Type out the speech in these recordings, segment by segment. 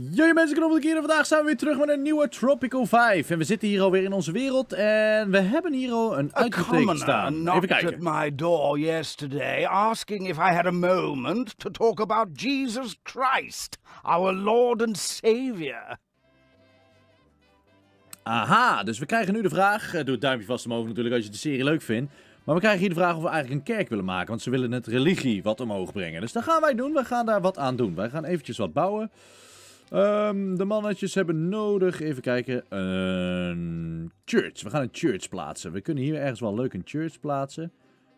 Jullie mensen, op de en vandaag zijn we weer terug met een nieuwe Tropical 5. En we zitten hier alweer in onze wereld en we hebben hier al een uitgetekend staan. Uh, Even kijken. my door yesterday asking if I had a moment to talk about Jesus Christ, our Lord and Savior. Aha, dus we krijgen nu de vraag, eh, doe het duimpje vast omhoog natuurlijk als je de serie leuk vindt. Maar we krijgen hier de vraag of we eigenlijk een kerk willen maken, want ze willen het religie wat omhoog brengen. Dus dat gaan wij doen, we gaan daar wat aan doen. Wij gaan eventjes wat bouwen. Ehm, de mannetjes hebben nodig, even kijken, een church. We gaan een church plaatsen. We kunnen hier ergens wel leuk een church plaatsen.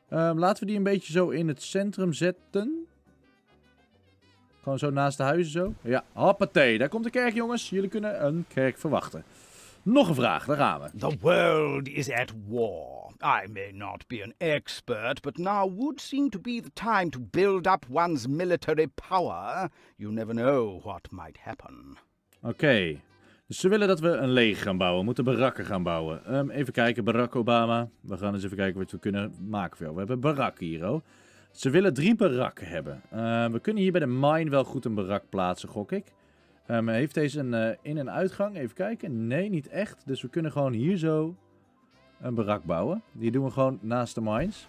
Ehm, laten we die een beetje zo in het centrum zetten. Gewoon zo naast de huizen zo. Ja, hoppatee. Daar komt de kerk, jongens. Jullie kunnen een kerk verwachten. Nog een vraag, daar gaan we. The world is at war. I may not be an expert, but now would seem to be the time to build up one's military power. You never know what might happen. Oké. Dus ze willen dat we een leger gaan bouwen. We moeten barakken gaan bouwen. Um, even kijken, Barack Obama. We gaan eens even kijken wat we kunnen maken voor We hebben barakken hier, oh. Ze willen drie barakken hebben. Uh, we kunnen hier bij de mine wel goed een barak plaatsen, gok ik. Ehm, heeft deze een eh, in- en uitgang? Even kijken. Nee, niet echt. Dus we kunnen gewoon hier zo een barak bouwen. Die doen we gewoon naast de mines.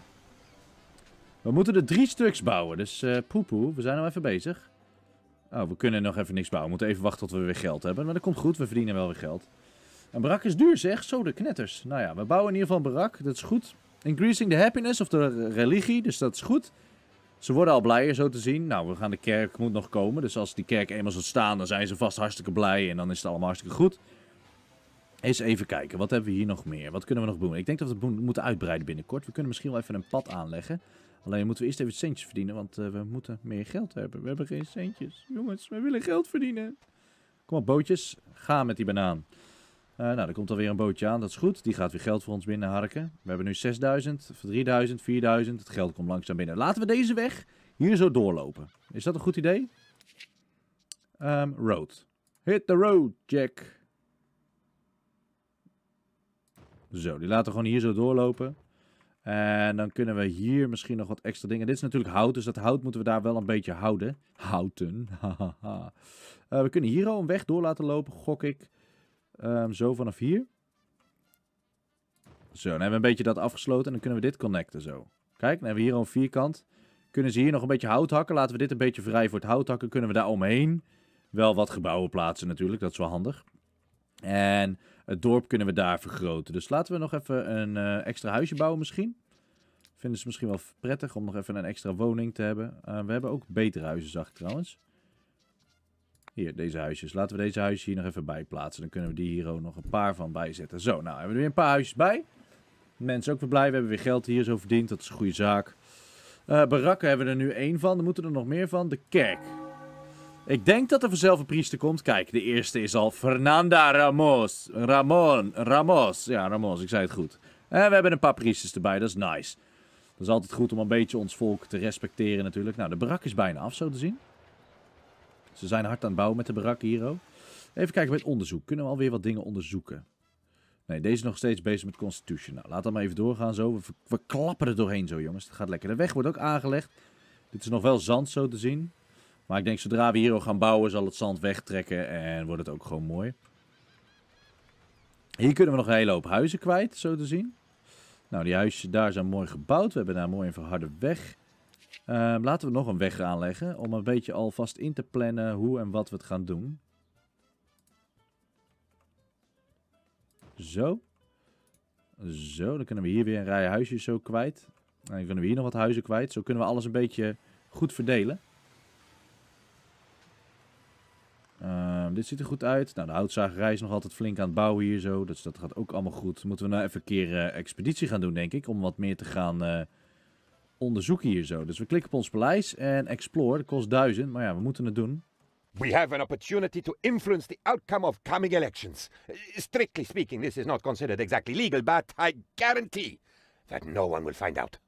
We moeten er drie stuks bouwen. Dus uh, poepoe, we zijn al even bezig. Oh, we kunnen nog even niks bouwen. We moeten even wachten tot we weer geld hebben. Maar dat komt goed, we verdienen wel weer geld. Een barak is duur zeg, zo de knetters. Nou ja, we bouwen in ieder geval een barak, dat is goed. Increasing the happiness of de religie, dus dat is goed. Ze worden al blijer zo te zien. Nou, we gaan de kerk moet nog komen. Dus als die kerk eenmaal zal staan, dan zijn ze vast hartstikke blij. En dan is het allemaal hartstikke goed. Eens even kijken, wat hebben we hier nog meer? Wat kunnen we nog doen? Ik denk dat we het moeten uitbreiden binnenkort. We kunnen misschien wel even een pad aanleggen. Alleen moeten we eerst even centjes verdienen, want eh, we moeten meer geld hebben. We hebben geen centjes. Jongens, we willen geld verdienen. Kom op, bootjes. Ga met die banaan. Eh, nou, er komt alweer een bootje aan, dat is goed. Die gaat weer geld voor ons binnenharken. We hebben nu 6000, 3000, 4000. Het geld komt langzaam binnen. Laten we deze weg hier zo doorlopen. Is dat een goed idee? Ehm, road. Hit the road, Jack. Zo, die laten we gewoon hier zo doorlopen. En dan kunnen we hier misschien nog wat extra dingen. Dit is natuurlijk hout, dus dat hout moeten we daar wel een beetje houden. Houten. uh, we kunnen hier al een weg door laten lopen, gok ik. Ehm, zo vanaf hier. Zo, dan hebben we een beetje dat afgesloten. En dan kunnen we dit connecten zo. Kijk, dan hebben we hier al een vierkant. Kunnen ze hier nog een beetje hout hakken. Laten we dit een beetje vrij voor het hout hakken. Kunnen we daar omheen wel wat gebouwen plaatsen natuurlijk. Dat is wel handig. En het dorp kunnen we daar vergroten. Dus laten we nog even een eh, extra huisje bouwen misschien. Vinden ze misschien wel prettig om nog even een extra woning te hebben. Eh, we hebben ook betere huizen, zag ik trouwens. Hier, deze huisjes. Laten we deze huisjes hier nog even bij plaatsen. Dan kunnen we die hier ook nog een paar van bijzetten. Zo, nou hebben we er weer een paar huisjes bij. Mensen ook weer blij. We hebben weer geld hier zo verdiend. Dat is een goede zaak. Eh, barakken hebben we er nu één van. Er moeten er nog meer van. De kerk. Ik denk dat er vanzelf een priester komt. Kijk, de eerste is al Fernanda Ramos. Ramon. Ramos. Ja, Ramos. Ik zei het goed. En eh, we hebben een paar priesters erbij. Dat is nice. Dat is altijd goed om een beetje ons volk te respecteren natuurlijk. Nou, de barak is bijna af, zo te zien. Ze zijn hard aan het bouwen met de barak hier ook. Even kijken met onderzoek. Kunnen we alweer wat dingen onderzoeken? Nee, deze is nog steeds bezig met Constitution. Nou, laat dat maar even doorgaan zo. We, klappen er doorheen zo, jongens. Het gaat lekker. De weg wordt ook aangelegd. Dit is nog wel zand zo te zien. Maar ik denk, zodra we hier ook gaan bouwen, zal het zand wegtrekken. En wordt het ook gewoon mooi. Hier kunnen we nog een hele hoop huizen kwijt, zo te zien. Nou, die huizen daar zijn mooi gebouwd. We hebben daar mooi een verharde weg. Ehm, laten we nog een weg aanleggen om een beetje alvast in te plannen hoe en wat we het gaan doen. Zo. Zo, dan kunnen we hier weer een rij huisjes zo kwijt. En dan kunnen we hier nog wat huizen kwijt. Zo kunnen we alles een beetje goed verdelen. Ehm, dit ziet er goed uit. Nou, de houtzagerij is nog altijd flink aan het bouwen hier zo. Dus dat gaat ook allemaal goed. Moeten we nou even een keer eh, expeditie gaan doen, denk ik. Om wat meer te gaan eh, onderzoeken hier zo. Dus we klikken op ons paleis en explore. Dat kost 1000, maar ja, we moeten het doen. We have an opportunity to influence the outcome of coming elections. Strictly speaking, this is not considered exactly legal, but I guarantee that no one will find out.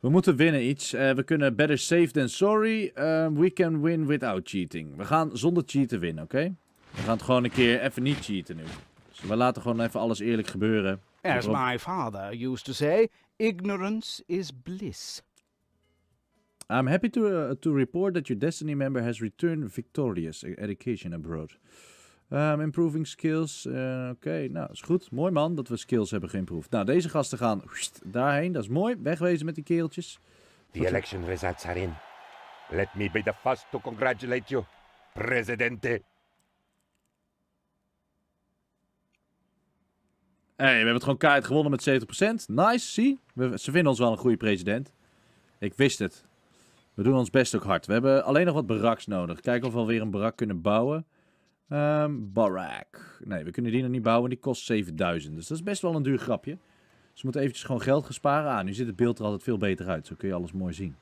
We moeten winnen iets. Uh, we kunnen better safe than sorry. Uh, we can win without cheating. We gaan zonder cheaten winnen, oké? We gaan het gewoon een keer even niet cheaten nu. Dus we laten gewoon even alles eerlijk gebeuren. As my father used to say, ignorance is bliss. I'm happy to, uh, to report that your Destiny member has returned victorious e-, education abroad. Um, improving skills. Uh, Oké, okay. nou, is goed. Mooi man dat we skills hebben geïmproved. Nou, deze gasten gaan daarheen. Dat is mooi. Wegwezen met die kereltjes. The election results are in. Let me be the first to congratulate you, presidente. hey, we hebben het gewoon kaart gewonnen met 70%. Nice, zie. ze vinden ons wel een goede president. Ik wist het. We doen ons best ook hard. We hebben alleen nog wat baraks nodig. Kijken of we alweer een barak kunnen bouwen. Ehm, barak. Nee, we kunnen die nog niet bouwen. Die kost 7000. Dus dat is best wel een duur grapje. Dus we moeten eventjes gewoon geld gesparen. aan. Ah, nu ziet het beeld er altijd veel beter uit. Zo kun je alles mooi zien.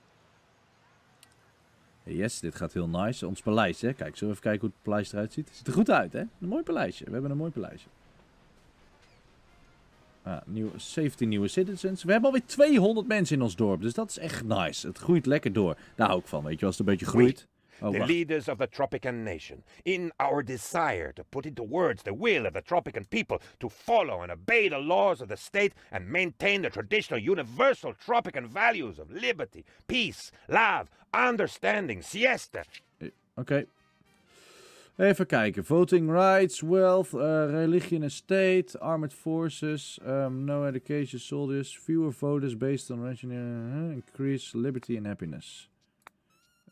Yes, dit gaat heel nice. Ons paleis, hè. Kijk, zullen we even kijken hoe het paleis eruit ziet? Het ziet er goed uit, hè. Een mooi paleisje. We hebben een mooi paleisje. Ja, 17 nieuwe citizens. We hebben alweer 200 mensen in ons dorp, dus dat is echt nice. Het groeit lekker door. Daar hou ik van, weet je, als het een beetje groeit. Oh, the leaders of the Tropican nation, in our desire to put into words the will of the Tropican people to follow and obey the laws of the state and maintain the traditional universal Tropican values of liberty, peace, love, understanding, siesta. Eh, oké, okay. Even kijken. Voting rights, wealth, uh, religion and state, armed forces, um, no education, soldiers, fewer voters based on religion, eh, increase liberty and happiness.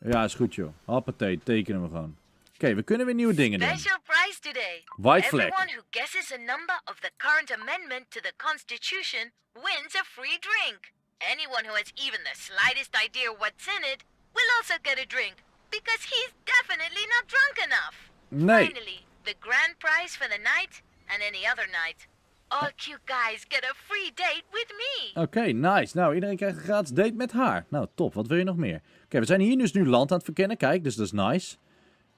Ja, is goed joh. Hoppatee, tekenen we gewoon. Oké, we kunnen weer nieuwe dingen doen. Special prize today. White flag. Everyone who guesses a number of the current amendment to the constitution wins a free drink. Anyone who has even the slightest idea what's in it will also get a drink because he's definitely not drunk enough. Nee. Finally, the grand prize for the night and any other night. All cute guys get a free date with me. Oké, okay, nice. Nou, iedereen krijgt een gratis date met haar. Nou, top. Wat wil je nog meer? Oké, we zijn hier dus nu land aan het verkennen. Kijk, dus dat is nice.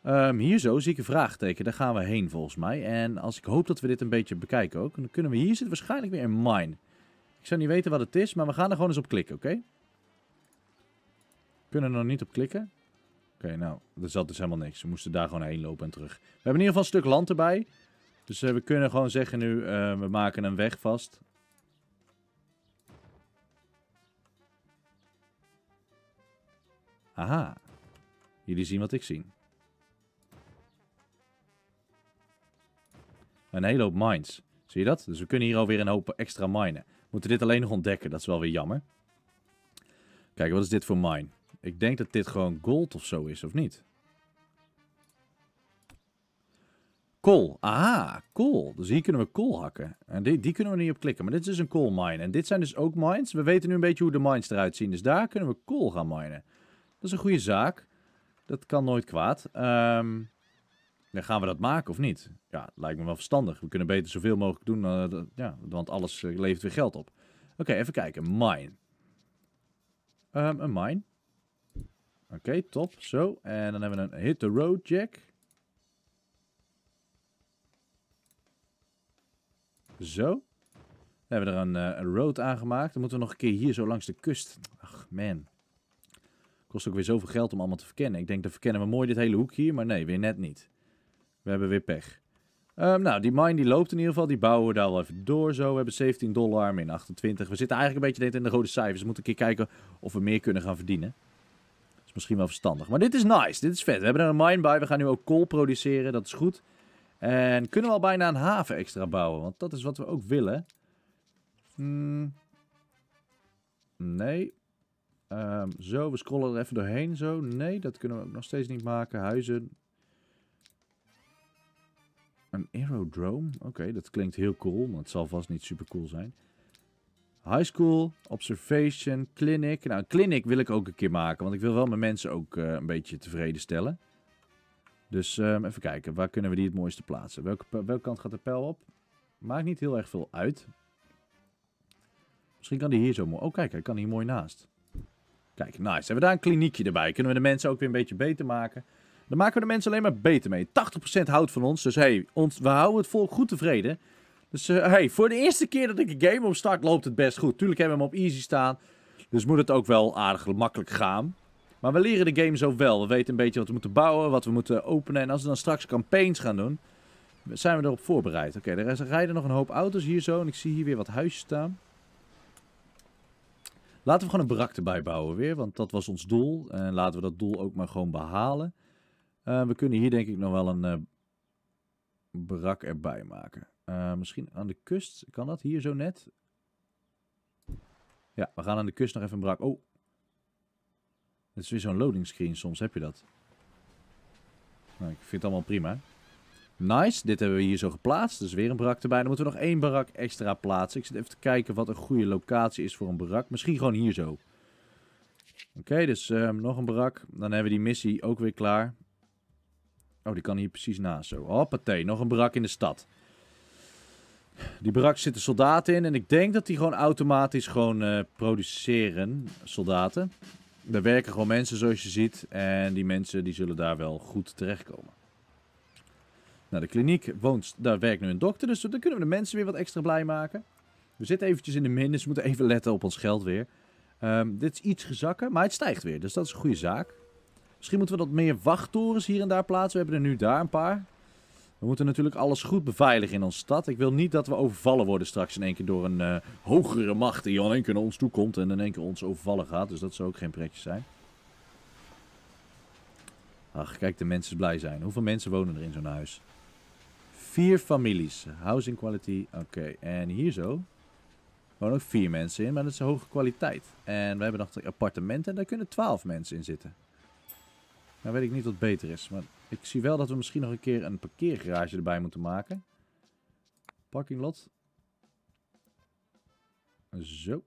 Um, hier zo zie ik een vraagteken. Daar gaan we heen volgens mij. En als ik hoop dat we dit een beetje bekijken ook. Dan kunnen we hier zitten waarschijnlijk weer in mine. Ik zou niet weten wat het is, maar we gaan er gewoon eens op klikken, oké? Okay? Kunnen er nog niet op klikken. Oké, nou, er zat dus helemaal niks. We moesten daar gewoon heen lopen en terug. We hebben in ieder geval een stuk land erbij. Dus eh, we kunnen gewoon zeggen nu, eh, we maken een weg vast. Aha. Jullie zien wat ik zie. Een hele hoop mines. Zie je dat? Dus we kunnen hier alweer een hoop extra minen. We moeten dit alleen nog ontdekken. Dat is wel weer jammer. Kijk, wat is dit voor mine? Ik denk dat dit gewoon gold of zo is, of niet? Kool. Aha, kool. Dus hier kunnen we kool hakken. En die, die kunnen we niet op klikken. Maar dit is dus een mine. En dit zijn dus ook mines. We weten nu een beetje hoe de mines eruit zien. Dus daar kunnen we kool gaan minen. Dat is een goede zaak. Dat kan nooit kwaad. Ehm, dan gaan we dat maken of niet? Ja, lijkt me wel verstandig. We kunnen beter zoveel mogelijk doen. Eh, ja, want alles eh, levert weer geld op. Oké, even kijken. Mine. een mine. Ehm, Oké, top. Zo. En dan hebben we een hit the road jack. Zo. we hebben er eh, een road aangemaakt. Dan moeten we nog een keer hier zo langs de kust. Ach, man. Kost ook weer zoveel geld om allemaal te verkennen. Ik denk, dan verkennen we mooi dit hele hoek hier. Maar nee, weer net niet. We hebben weer pech. Ehm, nou, die mine die loopt in ieder geval. Die bouwen we daar al even door zo. We hebben 17 dollar, min 28. We zitten eigenlijk een beetje in de rode cijfers. We moeten een keer kijken of we meer kunnen gaan verdienen misschien wel verstandig. Maar dit is nice. Dit is vet. We hebben er een mine bij. We gaan nu ook kool produceren. Dat is goed. En kunnen we al bijna een haven extra bouwen? Want dat is wat we ook willen. Hmm. Nee. Ehm, zo, we scrollen er even doorheen. Zo, nee, dat kunnen we ook nog steeds niet maken. Huizen. Een aerodrome? Oké, dat klinkt heel cool, maar het zal vast niet super cool zijn. High School, Observation, Clinic. Nou, een clinic wil ik ook een keer maken, want ik wil wel mijn mensen ook eh, een beetje tevreden stellen. Dus ehm, even kijken, waar kunnen we die het mooiste plaatsen? Welke, welke kant gaat de pijl op? Maakt niet heel erg veel uit. Misschien kan die hier zo mooi... Oh, kijk, hij kan hier mooi naast. Kijk, nice. Hebben we daar een kliniekje erbij? Kunnen we de mensen ook weer een beetje beter maken? Dan maken we de mensen alleen maar beter mee. 80% houdt van ons, dus hey, ons, we houden het volk goed tevreden. Dus eh, hey, voor de eerste keer dat ik een game opstart, loopt het best goed. Tuurlijk hebben we hem op easy staan. Dus moet het ook wel aardig makkelijk gaan. Maar we leren de game zo wel. We weten een beetje wat we moeten bouwen, wat we moeten openen. En als we dan straks campaigns gaan doen, zijn we erop voorbereid. Oké, er rijden nog een hoop auto's hier zo. En ik zie hier weer wat huisjes staan. Laten we gewoon een barak erbij bouwen weer, want dat was ons doel. En laten we dat doel ook maar gewoon behalen. Eh, we kunnen hier denk ik nog wel een uh, eh, barak erbij maken. Eh, misschien aan de kust. Kan dat hier zo net? Ja, we gaan aan de kust nog even een brak. Oh. Het is weer zo'n loading screen. Soms heb je dat. Nou, ik vind het allemaal prima. Nice. Dit hebben we hier zo geplaatst. Dus weer een brak erbij. Dan moeten we nog één barak extra plaatsen. Ik zit even te kijken wat een goede locatie is voor een barak. Misschien gewoon hier zo. Oké, dus ehm, nog een barak. Dan hebben we die missie ook weer klaar. Oh, die kan hier precies naast zo. Hoppatee, nog een barak in de stad. Die brak zitten soldaten in. En ik denk dat die gewoon automatisch gewoon eh, produceren soldaten. Er werken gewoon mensen zoals je ziet. En die mensen die zullen daar wel goed terechtkomen. Nou, de kliniek woont, daar werkt nu een dokter. Dus dan kunnen we de mensen weer wat extra blij maken. We zitten eventjes in de min, dus we moeten even letten op ons geld weer. Ehm, dit is iets gezakken, maar het stijgt weer. Dus dat is een goede zaak. Misschien moeten we wat meer wachttorens hier en daar plaatsen. We hebben er nu daar een paar. We moeten natuurlijk alles goed beveiligen in onze stad. Ik wil niet dat we overvallen worden straks in één keer door een eh, hogere macht die in één keer naar ons toe komt en in één keer ons overvallen gaat. Dus dat zou ook geen pretje zijn. Ach, kijk, de mensen blij zijn. Hoeveel mensen wonen er in zo'n huis? Vier families. Housing quality. Oké, en hier zo wonen ook vier mensen in, maar dat is een hoge kwaliteit. En we hebben nog appartementen en daar kunnen twaalf mensen in zitten. Nou weet ik niet wat beter is, maar ik zie wel dat we misschien nog een keer een parkeergarage erbij moeten maken. Parking lot. Zo.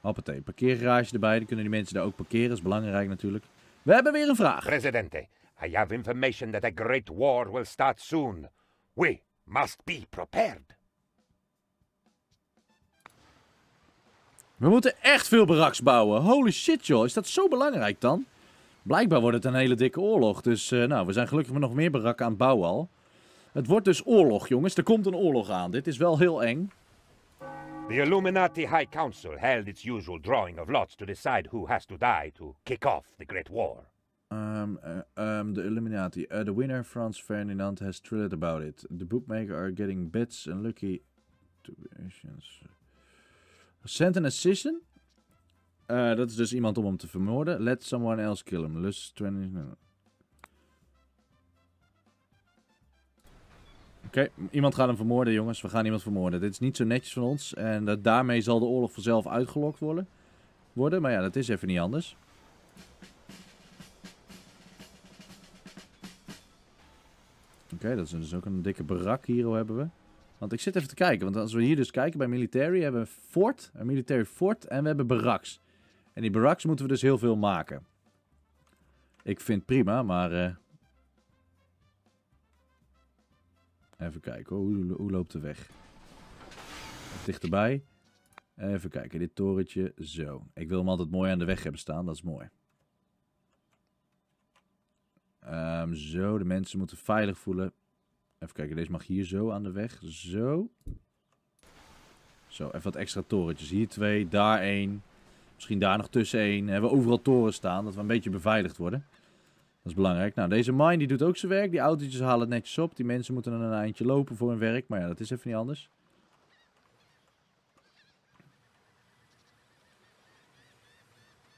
Hoppatee, parkeergarage erbij. Dan kunnen die mensen daar ook parkeren. Dat is belangrijk natuurlijk. We hebben weer een vraag. Presidente, I have information that a great war will start soon. We must be prepared. We moeten echt veel baraks bouwen. Holy shit, joh. Is dat zo belangrijk dan? Blijkbaar wordt het een hele dikke oorlog. Dus eh, nou, we zijn gelukkig met nog meer barakken aan het bouwen al. Het wordt dus oorlog, jongens. Er komt een oorlog aan. Dit is wel heel eng. The Illuminati High Council held its usual drawing of lots to decide who has to die to kick off the Great War. Um, um, the Illuminati. the eh, winner, Franz Ferdinand, has thrilled about it. The bookmaker are getting bets and lucky... Sent an assistant? Eh, dat is dus iemand om hem te vermoorden. Let someone else kill him. Lus 20... Oké, iemand gaat hem vermoorden, jongens. We gaan iemand vermoorden. Dit is niet zo netjes van ons. En daarmee zal de oorlog vanzelf uitgelokt worden. worden. Maar ja, dat is even niet anders. Oké, dat is dus ook een dikke barak hier hebben we. Want ik zit even te kijken, want als we hier dus kijken bij military hebben we fort, een military fort en we hebben baraks. En die barracks moeten we dus heel veel maken. Ik vind prima, maar... Eh, even kijken, hoe, hoe loopt de weg? Dichterbij. Even kijken, dit torentje, zo. Ik wil hem altijd mooi aan de weg hebben staan, dat is mooi. Ehm, zo, de mensen moeten veilig voelen. Even kijken, deze mag hier zo aan de weg. Zo. Zo, even wat extra torentjes. Hier twee, daar één. Misschien daar nog tussenin. Hebben we overal toren staan, dat we een beetje beveiligd worden. Dat is belangrijk. Nou, deze mine die doet ook zijn werk. Die autootjes halen het netjes op. Die mensen moeten dan een eindje lopen voor hun werk. Maar ja, dat is even niet anders.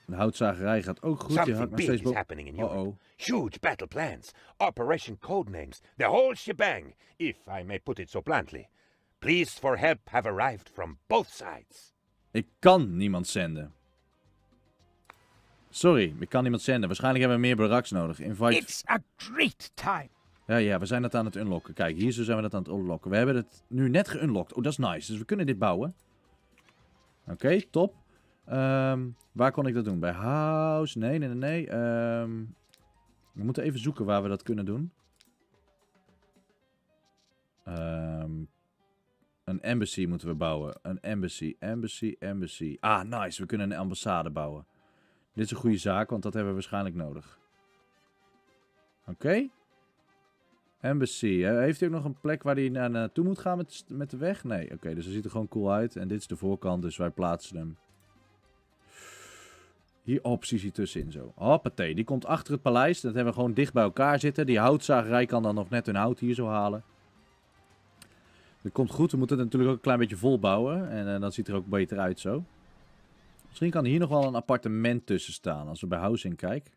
De houtzagerij gaat ook goed. Something je big is happening in Europe. -oh. Huge battle plans, operation codenames, the whole shebang, if I may put it so bluntly. Pleas for help have arrived from both sides. Ik kan niemand zenden. Sorry, ik kan niemand zenden. Waarschijnlijk hebben we meer baraks nodig. Invite... It's a great time. Ja, ja, we zijn dat aan het unlocken. Kijk, hier zo zijn we dat aan het unlocken. We hebben het nu net geunlocked. Oh, dat is nice. Dus we kunnen dit bouwen. Oké, top. Ehm, waar kon ik dat doen? Bij house? Nee, nee, nee, nee. Ehm, we moeten even zoeken waar we dat kunnen doen. Ehm, een embassy moeten we bouwen. Een embassy, embassy, embassy. Ah, nice. We kunnen een ambassade bouwen. Dit is een goede zaak, want dat hebben we waarschijnlijk nodig. Oké. Embassy. Eh, heeft hij ook nog een plek waar hij naar naartoe moet gaan met, met de weg? Nee, oké. dus hij ziet er gewoon cool uit. En dit is de voorkant, dus wij plaatsen hem. Hier, opties oh, precies hier tussenin zo. Hoppatee, die komt achter het paleis. Dat hebben we gewoon dicht bij elkaar zitten. Die houtzagerij kan dan nog net hun hout hier zo halen. Dat komt goed. We moeten het natuurlijk ook een klein beetje volbouwen. En uh, dan ziet het er ook beter uit zo. Misschien kan hier nog wel een appartement tussen staan als we bij housing kijken.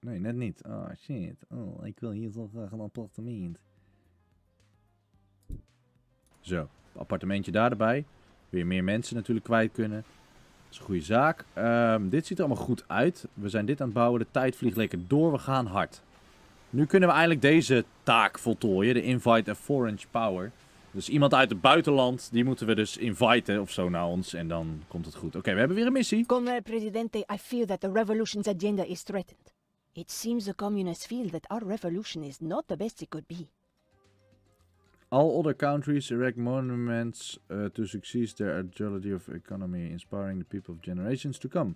Nee, net niet. Oh shit. Oh, ik wil hier toch graag een appartement. Zo, appartementje daar erbij. Weer meer mensen natuurlijk kwijt kunnen. Dat is een goede zaak. Ehm, dit ziet er allemaal goed uit. We zijn dit aan het bouwen. De tijd vliegt lekker door. We gaan hard. Nu kunnen we eigenlijk deze taak voltooien. De invite of foreign power. Dus iemand uit het buitenland, die moeten we dus inviten of zo naar ons. En dan komt het goed. Oké, we hebben weer een missie. Comrade Presidente, I fear that the revolution's agenda is threatened. It seems the communists feel that our revolution is not the best it could be. All other countries erect monuments uh, to succeed their agility of economy, inspiring the people of generations to come.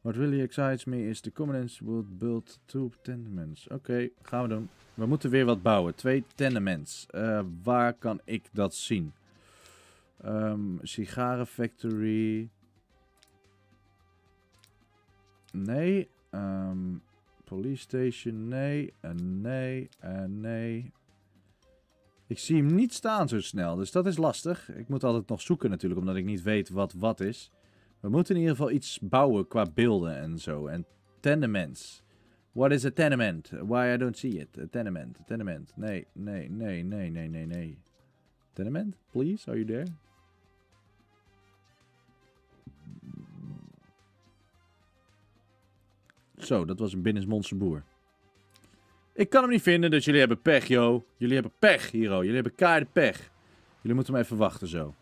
Wat really excites me is the commoners will build two tenements. Oké, gaan we doen. We moeten weer wat bouwen. Twee tenements. Eh, waar kan ik dat zien? Um, ehm, factory. Nee. Ehm, police station. Nee. En eh, nee. En eh, nee. Ik zie hem niet staan zo snel. Dus dat is lastig. Ik moet altijd nog zoeken natuurlijk. Omdat ik niet weet wat wat is. We moeten in ieder geval iets bouwen qua beelden en zo. En tenements. What is a tenement? Why I don't see it. A tenement, a tenement. Nee, nee, nee, nee, nee, nee, nee. Tenement, please, are you there? Zo, dat was een binnensmondse boer. Ik kan hem niet vinden, dus jullie hebben pech, joh. Jullie hebben pech, Hiro. Jullie hebben kaarde pech. Jullie moeten hem even wachten zo.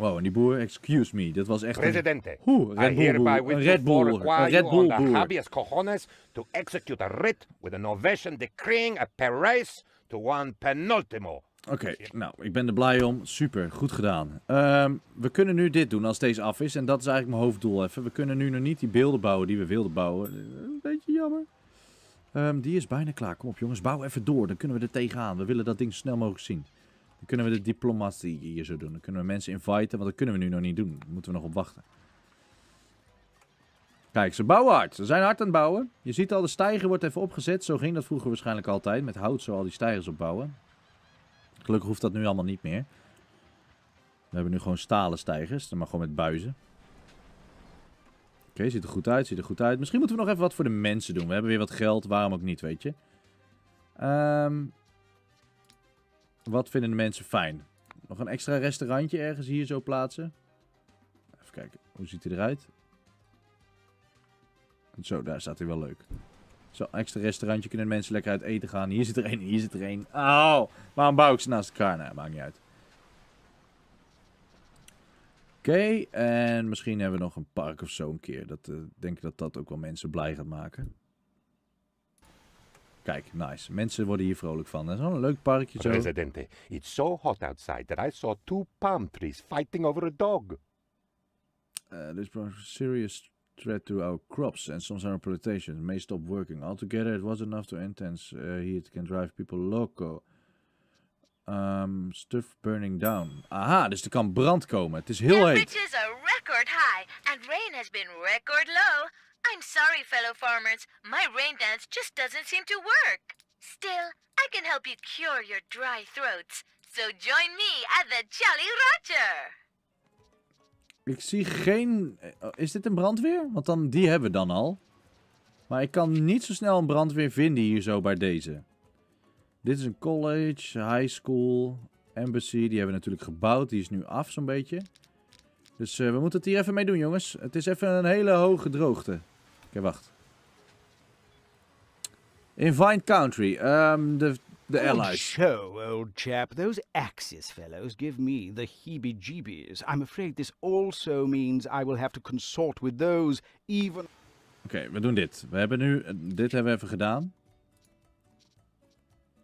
Oh, en die boer, excuse me, dat was echt Presidente, een... Oeh, Red Bull een Red Bull, een Red Bull boer. habeas cojones to execute a writ with an ovation decreeing a Perez to one penultimo. Oké, nou, ik ben er blij om. Super, goed gedaan. Ehm, we kunnen nu dit doen als deze af is. En dat is eigenlijk mijn hoofddoel even. We kunnen nu nog niet die beelden bouwen die we wilden bouwen. Eh, een beetje jammer. Ehm, die is bijna klaar. Kom op jongens, bouw even door. Dan kunnen we er tegenaan. We willen dat ding snel mogelijk zien. Dan kunnen we de diplomatie hier zo doen. Dan kunnen we mensen inviten, want dat kunnen we nu nog niet doen. Daar moeten we nog op wachten. Kijk, ze bouwen hard. Ze zijn hard aan het bouwen. Je ziet al, de stijger wordt even opgezet. Zo ging dat vroeger waarschijnlijk altijd. Met hout zo al die stijgers opbouwen. Gelukkig hoeft dat nu allemaal niet meer. We hebben nu gewoon stalen stijgers. Maar gewoon met buizen. Oké, ziet er goed uit. Ziet er goed uit. Misschien moeten we nog even wat voor de mensen doen. We hebben weer wat geld. Waarom ook niet, weet je. Ehm. Wat vinden de mensen fijn? Nog een extra restaurantje ergens hier zo plaatsen? Even kijken, hoe ziet hij eruit? Zo, daar staat hij wel leuk. Zo, extra restaurantje kunnen mensen lekker uit eten gaan. Hier zit er één, hier zit er een. Oh, Waarom bouw ik ze naast elkaar? Nou, maakt niet uit. Oké, en misschien hebben we nog een park of zo een keer. Dat eh, denk ik dat dat ook wel mensen blij gaat maken. Kijk, nice. Mensen worden hier vrolijk van. Dat is wel een leuk parkje zo. Presidente, it's so hot outside that I saw two palm trees fighting over a dog. Uh, this brought a serious threat to our crops and some our plantations may stop working. Altogether it was enough to intense uh, heat can drive people loco. Um, stuff burning down. Aha, dus er kan brand komen. Het is heel heet. record high and rain has been record low. I'm sorry, fellow farmers. My rain dance just doesn't seem to work. Still, I can help you cure your dry throats. So join me at the Jolly Roger. Ik zie geen... Eh, is dit een brandweer? Want dan, die hebben we dan al. Maar ik kan niet zo snel een brandweer vinden hier zo bij deze. Dit is een college, high school, embassy. Die hebben we natuurlijk gebouwd. Die is nu af zo'n beetje. Dus eh, we moeten het hier even mee doen, jongens. Het is even een hele hoge droogte okay, wacht. In Vine Country, um, the the Allies. show, old chap. Those Axis fellows give me the heebie-jeebies. I'm afraid this also means I will have to consort with those even... Oké, we doen dit. We hebben nu... Eh, dit hebben we even gedaan.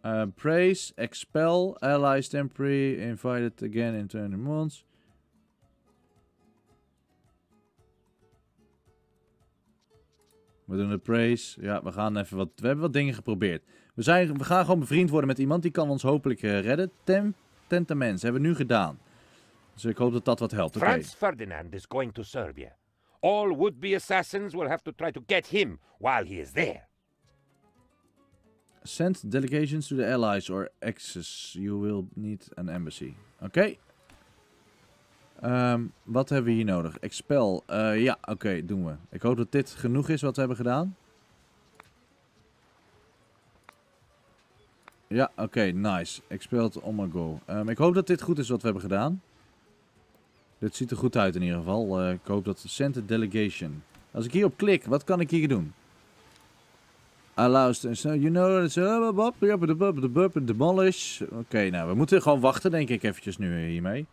Uh, praise, expel, allies temporary, invited again in 20 months. We doen de praise. Ja, we gaan even wat... We hebben wat dingen geprobeerd. We, zijn, we gaan gewoon bevriend worden met iemand. Die kan ons hopelijk uh, redden. Tem, tentamens. Hebben we nu gedaan. Dus ik hoop dat dat wat helpt. Okay. Franz Ferdinand is going to Serbia. All would-be assassins will have to try to get him while he is there. Send delegations to the allies or access. You will need an embassy. Oké. Okay. Ehm, wat hebben we hier nodig? Expel. Eh, ja, oké, doen we. Ik hoop dat dit genoeg is wat we hebben gedaan. Ja, oké, nice. Expel oh my god. Um, ehm, ik hoop dat dit goed is wat we hebben gedaan. Dit ziet er goed uit in ieder geval. Eh, ik hoop dat... Center Delegation. Als ik hierop klik, wat kan ik hier doen? Ah, to... Nou, you know... Demolish. Oké, nou, we moeten gewoon wachten denk ik eventjes nu hiermee.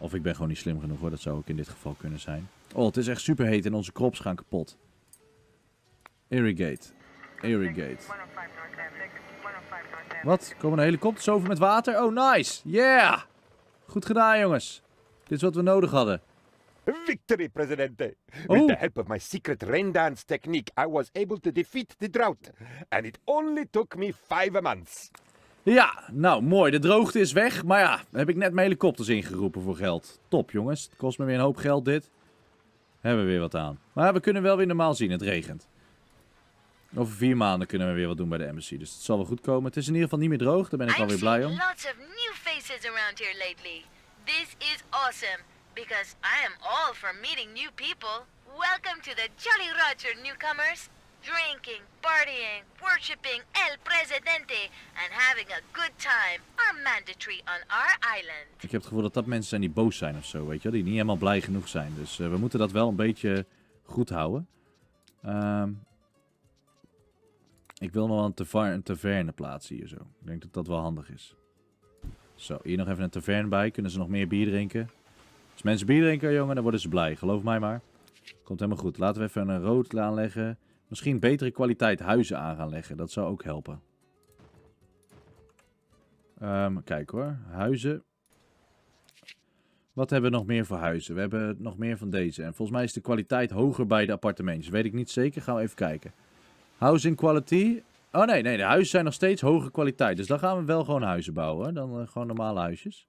Of ik ben gewoon niet slim genoeg hoor, dat zou ook in dit geval kunnen zijn. Oh, het is echt super heet en onze crops gaan kapot. Irrigate. Irrigate. Wat? Komen er helikopters over met water? Oh, nice! Yeah! Goed gedaan, jongens. Dit is wat we nodig hadden. Victory, Presidente! With the help of my secret raindance technique, I was able to defeat the drought. And it only took me five months. Ja, nou mooi. De droogte is weg. Maar ja, heb ik net mijn helikopters ingeroepen voor geld. Top jongens. Het kost me weer een hoop geld dit. Hebben we weer wat aan. Maar we kunnen wel weer normaal zien. Het regent. Over vier maanden kunnen we weer wat doen bij de embassy. Dus het zal wel goed komen. Het is in ieder geval niet meer droog. Daar ben ik alweer blij om. lots of new faces around here lately. This is awesome. Because I am all for meeting new people. Welcome to the Jolly Roger newcomers. Drinking, partying, worshipping El Presidente and having a good time are mandatory on our island. Ik heb het gevoel dat dat mensen zijn die boos zijn of zo, weet je wel, Die niet helemaal blij genoeg zijn. Dus eh, we moeten dat wel een beetje goed houden. Ehm, ik wil nog wel een, een taverne plaatsen hier zo. Ik denk dat dat wel handig is. Zo, hier nog even een taverne bij. Kunnen ze nog meer bier drinken? Als mensen bier drinken, jongen, dan worden ze blij. Geloof mij maar. Komt helemaal goed. Laten we even een rood aanleggen. Misschien betere kwaliteit huizen aan gaan leggen. Dat zou ook helpen. Ehm, kijk hoor. Huizen. Wat hebben we nog meer voor huizen? We hebben nog meer van deze. En volgens mij is de kwaliteit hoger bij de appartementjes. Weet ik niet zeker. Gaan we even kijken. Housing quality. Oh nee, nee. De huizen zijn nog steeds hogere kwaliteit. Dus dan gaan we wel gewoon huizen bouwen. Dan eh, gewoon normale huisjes.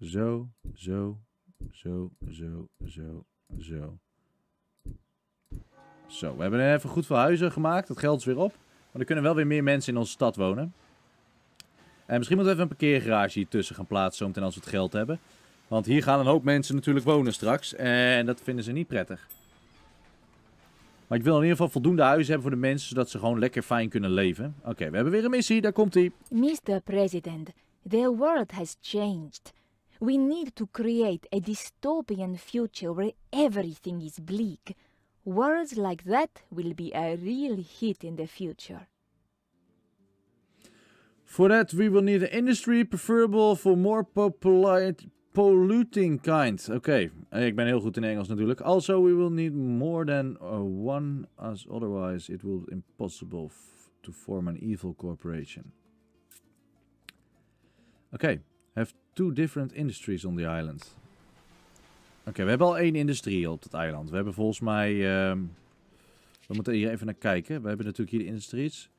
Zo, zo, zo, zo, zo, zo. Zo, we hebben even goed veel huizen gemaakt. Dat geld is weer op. Maar er kunnen wel weer meer mensen in onze stad wonen. En misschien moeten we even een parkeergarage hier tussen gaan plaatsen, zometeen als we het geld hebben. Want hier gaan een hoop mensen natuurlijk wonen straks. En dat vinden ze niet prettig. Maar ik wil in ieder geval voldoende huizen hebben voor de mensen, zodat ze gewoon lekker fijn kunnen leven. Oké, we hebben weer een missie, daar komt hij. Mr. President, the world has changed. We need to create a dystopian future where everything is bleak. Words like that will be a real hit in the future. For that, we will need an industry preferable for more polluting kind. okay. ik ben heel goed in Engels natuurlijk. Also, we will need more than uh, one, as otherwise it will be impossible to form an evil corporation. okay. have two different industries on the island. Oké, we hebben al één industrie op het eiland. We hebben volgens mij... Ehm, we moeten hier even naar kijken. We hebben natuurlijk hier de industries.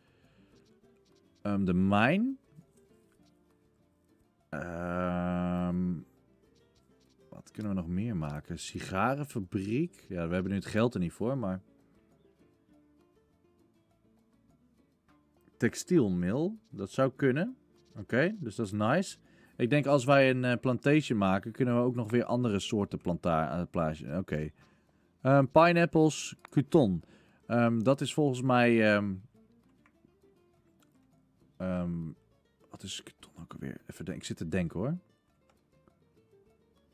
Ehm, de mijn. Ehm, wat kunnen we nog meer maken? Sigarenfabriek. Ja, we hebben nu het geld er niet voor, maar... Textielmil. Dat zou kunnen. Oké, dus dat is nice. Ik denk als wij een uh, eh, plantation maken, kunnen we ook nog weer andere soorten plantaar eh, aan eh, Oké. Okay. Ehm, oké, pineapples, cuton. Ehm, dat is volgens mij... Ehm, wat is cuton ook alweer? Even ik zit te denken hoor.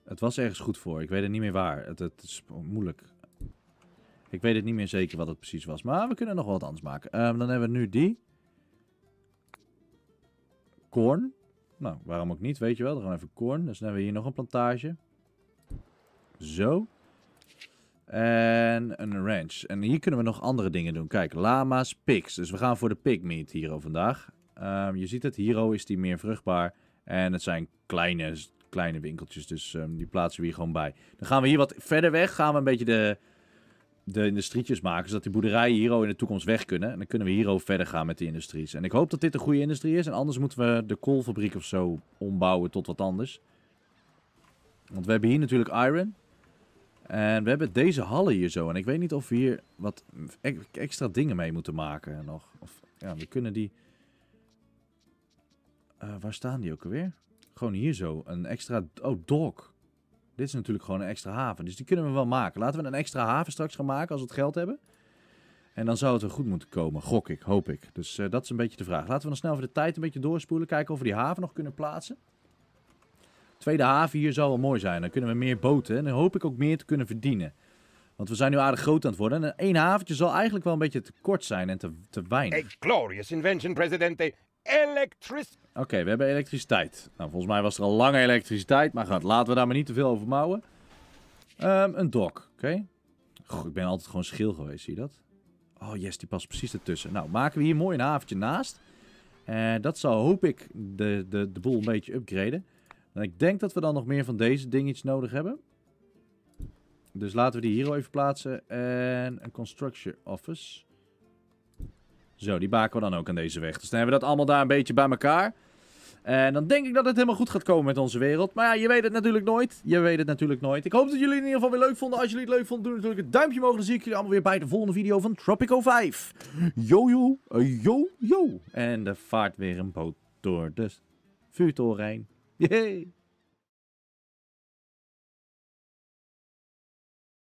Het was ergens goed voor. Ik weet het niet meer waar. Het, het is moeilijk. Ik weet het niet meer zeker wat het precies was. Maar we kunnen nog wat anders maken. dan hebben we nu die. Korn. Nou, waarom ook niet, weet je wel. We gaan even korn. Dus dan hebben we hier nog een plantage. Zo. En een ranch. En hier kunnen we nog andere dingen doen. Kijk, lama's, pigs. Dus we gaan voor de pigmeat hier vandaag. Ehm, je ziet het, hiero is die meer vruchtbaar. En het zijn kleine, kleine winkeltjes, dus ehm, die plaatsen we hier gewoon bij. Dan gaan we hier wat verder weg. Gaan we een beetje de, de industrietjes maken, zodat die boerderijen hier in de toekomst weg kunnen. En dan kunnen we hier verder gaan met die industries. En ik hoop dat dit een goede industrie is. En anders moeten we de koolfabriek of zo ombouwen tot wat anders. Want we hebben hier natuurlijk iron. En we hebben deze hallen hier zo. En ik weet niet of we hier wat extra dingen mee moeten maken nog. Of, ja, we kunnen die... Eh, waar staan die ook alweer? Gewoon hier zo. Een extra... Oh, dog. Dit is natuurlijk gewoon een extra haven. Dus die kunnen we wel maken. Laten we een extra haven straks gaan maken als we het geld hebben. En dan zou het er goed moeten komen, gok ik, hoop ik. Dus eh, dat is een beetje de vraag. Laten we dan snel voor de tijd een beetje doorspoelen. Kijken of we die haven nog kunnen plaatsen. Tweede haven hier zou wel mooi zijn. Dan kunnen we meer boten en dan hoop ik ook meer te kunnen verdienen. Want we zijn nu aardig groot aan het worden. En één haventje zal eigenlijk wel een beetje te kort zijn en te, te weinig. A glorious invention, presidente. Electricity. Oké, we hebben elektriciteit. Nou, volgens mij was er al lange elektriciteit. Maar goed, laten we daar maar niet te veel over mouwen. Ehm, een dok, oké. Goh, ik ben altijd gewoon schil geweest, zie je dat? Oh yes, die past precies ertussen. Nou, maken we hier mooi een avondje naast. En eh, dat zal, hoop ik, de, de, de boel een beetje upgraden. En ik denk dat we dan nog meer van deze dingetjes nodig hebben. Dus laten we die hier even plaatsen. En een construction office. Zo, die baken we dan ook aan deze weg. Dus dan hebben we dat allemaal daar een beetje bij elkaar. En dan denk ik dat het helemaal goed gaat komen met onze wereld. Maar ja, je weet het natuurlijk nooit. Je weet het natuurlijk nooit. Ik hoop dat jullie het in ieder geval weer leuk vonden. Als jullie het leuk vonden, doe natuurlijk een duimpje omhoog. Dan zie ik jullie allemaal weer bij de volgende video van Tropico 5. Yo, yo, eh, yo, yo. En de vaart weer een boot door de vuurtoren heen.